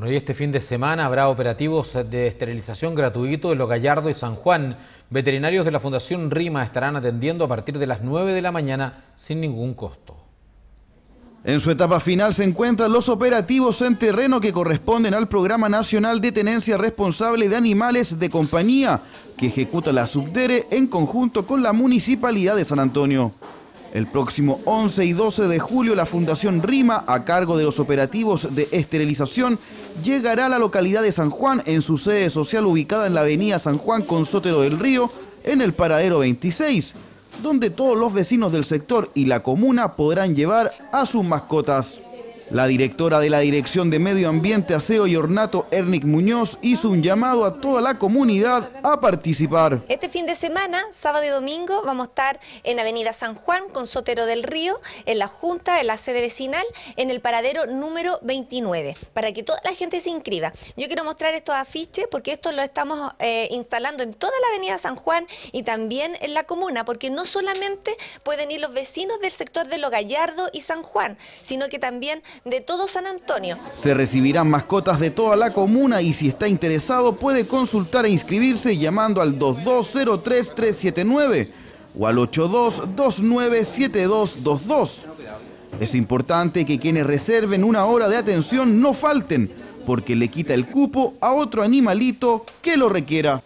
Bueno, y este fin de semana habrá operativos de esterilización gratuito en Los Gallardo y San Juan. Veterinarios de la Fundación RIMA estarán atendiendo a partir de las 9 de la mañana sin ningún costo. En su etapa final se encuentran los operativos en terreno que corresponden al Programa Nacional de Tenencia Responsable de Animales de Compañía, que ejecuta la Subdere en conjunto con la Municipalidad de San Antonio. El próximo 11 y 12 de julio la Fundación Rima, a cargo de los operativos de esterilización, llegará a la localidad de San Juan en su sede social ubicada en la avenida San Juan con Sotero del Río, en el paradero 26, donde todos los vecinos del sector y la comuna podrán llevar a sus mascotas. La directora de la Dirección de Medio Ambiente, Aseo y Ornato, Ernic Muñoz, hizo un llamado a toda la comunidad a participar. Este fin de semana, sábado y domingo, vamos a estar en Avenida San Juan con Sotero del Río, en la Junta, en la sede vecinal, en el paradero número 29, para que toda la gente se inscriba. Yo quiero mostrar estos afiches porque esto lo estamos eh, instalando en toda la Avenida San Juan y también en la comuna, porque no solamente pueden ir los vecinos del sector de Los Gallardo y San Juan, sino que también de todo San Antonio. Se recibirán mascotas de toda la comuna y si está interesado puede consultar e inscribirse llamando al 2203379 o al 82297222. Es importante que quienes reserven una hora de atención no falten, porque le quita el cupo a otro animalito que lo requiera.